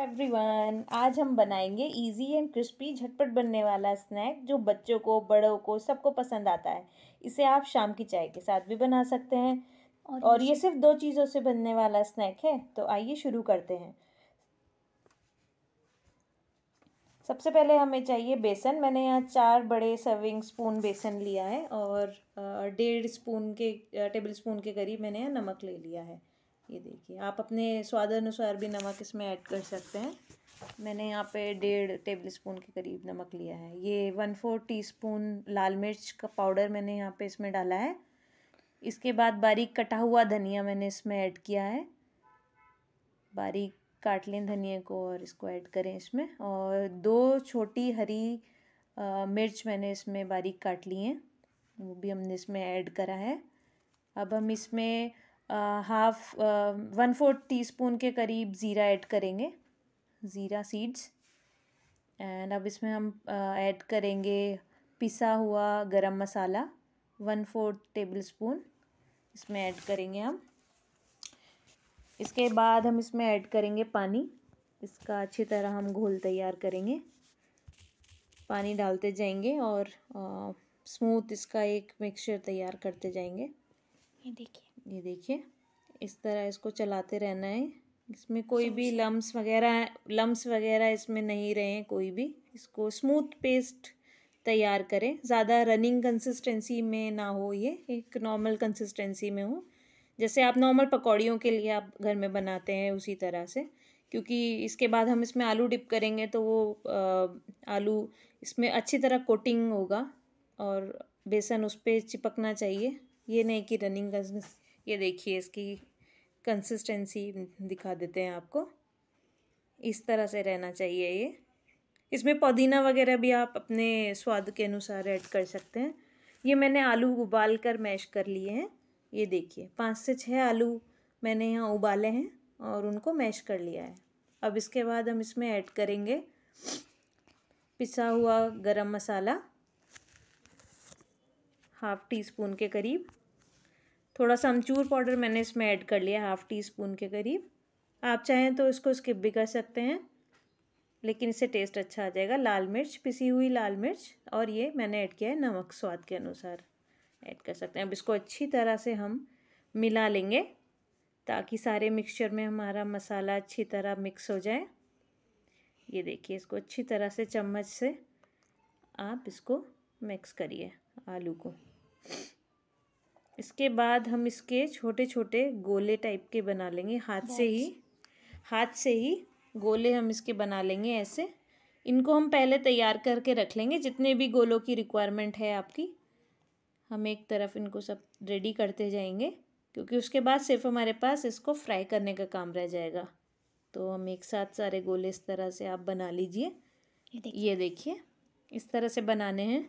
everyone आज हम बनाएंगे इजी एंड क्रिस्पी झटपट बनने वाला स्नैक जो बच्चों को बड़ों को सबको पसंद आता है इसे आप शाम की चाय के साथ भी बना सकते हैं और, और ये सिर्फ दो चीज़ों से बनने वाला स्नैक है तो आइए शुरू करते हैं सबसे पहले हमें चाहिए बेसन मैंने यहाँ चार बड़े सर्विंग स्पून बेसन लिया है और डेढ़ स्पून के टेबल स्पून के करीब मैंने यहाँ नमक ले लिया है ये देखिए आप अपने स्वाद अनुसार भी नमक इसमें ऐड कर सकते हैं मैंने यहाँ पे डेढ़ टेबल स्पून के करीब नमक लिया है ये वन फोर स्पून लाल मिर्च का पाउडर मैंने यहाँ पे इसमें डाला है इसके बाद बारीक कटा हुआ धनिया मैंने इसमें ऐड किया है बारीक काट लें धनिया को और इसको ऐड करें इसमें और दो छोटी हरी आ, मिर्च मैंने इसमें बारीक काट ली है वो भी हमने इसमें ऐड करा है अब हम इसमें half one fourth teaspoon के करीब ज़ीरा ऐड करेंगे ज़ीरा सीड्स एंड अब इसमें हम ऐड करेंगे पिसा हुआ garam masala one fourth tablespoon इसमें ऐड करेंगे हम इसके बाद हम इसमें ऐड करेंगे पानी इसका अच्छी तरह हम घोल तैयार करेंगे पानी डालते जाएंगे और स्मूथ इसका एक मिक्सचर तैयार करते जाएंगे ये देखिए ये देखिए इस तरह इसको चलाते रहना है इसमें कोई भी लम्स वगैरह लम्स वगैरह इसमें नहीं रहे कोई भी इसको स्मूथ पेस्ट तैयार करें ज़्यादा रनिंग कंसिस्टेंसी में ना हो ये एक नॉर्मल कंसिस्टेंसी में हो जैसे आप नॉर्मल पकौड़ियों के लिए आप घर में बनाते हैं उसी तरह से क्योंकि इसके बाद हम इसमें आलू डिप करेंगे तो वो आलू इसमें अच्छी तरह कोटिंग होगा और बेसन उस पर चिपकना चाहिए ये नहीं कि रनिंग ये देखिए इसकी कंसिस्टेंसी दिखा देते हैं आपको इस तरह से रहना चाहिए ये इसमें पुदीना वगैरह भी आप अपने स्वाद के अनुसार ऐड कर सकते हैं ये मैंने आलू उबाल कर मैश कर लिए हैं ये देखिए पाँच से छः आलू मैंने यहाँ उबाले हैं और उनको मैश कर लिया है अब इसके बाद हम इसमें ऐड करेंगे पिसा हुआ गरम मसाला हाफ़ टी स्पून के करीब थोड़ा सा अमचूर पाउडर मैंने इसमें ऐड कर लिया हाफ़ टी स्पून के करीब आप चाहें तो इसको स्किप भी कर सकते हैं लेकिन इससे टेस्ट अच्छा आ जाएगा लाल मिर्च पिसी हुई लाल मिर्च और ये मैंने ऐड किया है नमक स्वाद के अनुसार ऐड कर सकते हैं अब इसको अच्छी तरह से हम मिला लेंगे ताकि सारे मिक्सचर में हमारा मसाला अच्छी तरह मिक्स हो जाए ये देखिए इसको अच्छी तरह से चम्मच से आप इसको मिक्स करिए आलू को इसके बाद हम इसके छोटे छोटे गोले टाइप के बना लेंगे हाथ से ही हाथ से ही गोले हम इसके बना लेंगे ऐसे इनको हम पहले तैयार करके रख लेंगे जितने भी गोलों की रिक्वायरमेंट है आपकी हम एक तरफ इनको सब रेडी करते जाएंगे क्योंकि उसके बाद सिर्फ हमारे पास इसको फ्राई करने का काम रह जाएगा तो हम एक साथ सारे गोले इस तरह से आप बना लीजिए ये देखिए इस तरह से बनाने हैं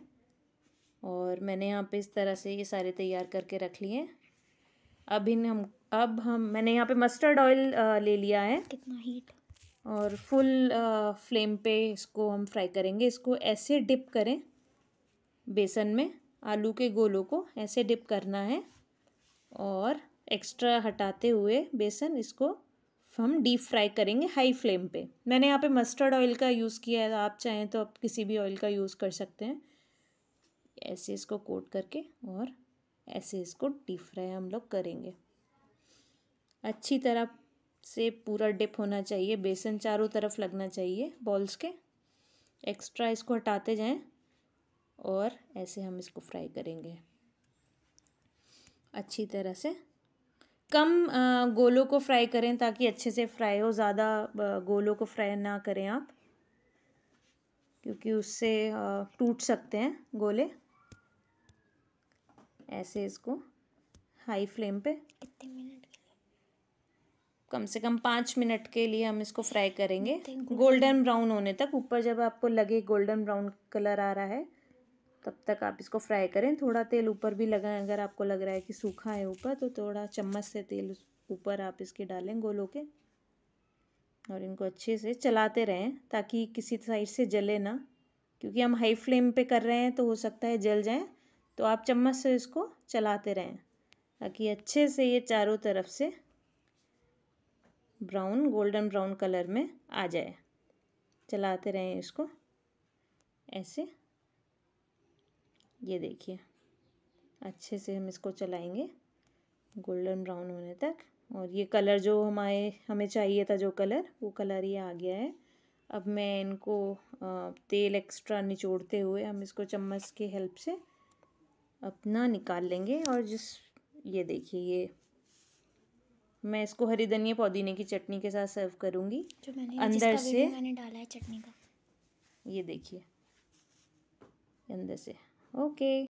और मैंने यहाँ पे इस तरह से ये सारे तैयार करके रख लिए अब इन हम अब हम मैंने यहाँ पे मस्टर्ड ऑयल ले लिया है कितना हीट और फुल आ, फ्लेम पे इसको हम फ्राई करेंगे इसको ऐसे डिप करें बेसन में आलू के गोलों को ऐसे डिप करना है और एक्स्ट्रा हटाते हुए बेसन इसको हम डीप फ्राई करेंगे हाई फ्लेम पे मैंने यहाँ पे मस्टर्ड ऑयल का यूज़ किया है आप चाहें तो आप किसी भी ऑयल का यूज़ कर सकते हैं ऐसे इसको कोट करके और ऐसे इसको डीप फ्राई हम लोग करेंगे अच्छी तरह से पूरा डिप होना चाहिए बेसन चारों तरफ लगना चाहिए बॉल्स के एक्स्ट्रा इसको हटाते जाएं और ऐसे हम इसको फ्राई करेंगे अच्छी तरह से कम गोलों को फ्राई करें ताकि अच्छे से फ्राई हो ज़्यादा गोलों को फ्राई ना करें आप क्योंकि उससे टूट सकते हैं गोले ऐसे इसको हाई फ्लेम पे कितने मिनट कम से कम पाँच मिनट के लिए हम इसको फ्राई करेंगे गोल्डन ब्राउन होने तक ऊपर जब आपको लगे गोल्डन ब्राउन कलर आ रहा है तब तक आप इसको फ्राई करें थोड़ा तेल ऊपर भी लगाएं अगर आपको लग रहा है कि सूखा है ऊपर तो थोड़ा चम्मच से तेल ऊपर आप इसके डालें गोलों के और इनको अच्छे से चलाते रहें ताकि किसी साइड से जले ना क्योंकि हम हाई फ्लेम पे कर रहे हैं तो हो सकता है जल जाए तो आप चम्मच से इसको चलाते रहें ताकि अच्छे से ये चारों तरफ से ब्राउन गोल्डन ब्राउन कलर में आ जाए चलाते रहें इसको ऐसे ये देखिए अच्छे से हम इसको चलाएंगे गोल्डन ब्राउन होने तक और ये कलर जो हमारे हमें चाहिए था जो कलर वो कलर ये आ गया है अब मैं इनको तेल एक्स्ट्रा निचोड़ते हुए हम इसको चम्मच के हेल्प से अपना निकाल लेंगे और जिस ये देखिए ये मैं इसको हरी धनिया पुदीने की चटनी के साथ सर्व करूँगी जो मैंने अंदर से मैंने डाला है चटनी का ये देखिए अंदर से ओके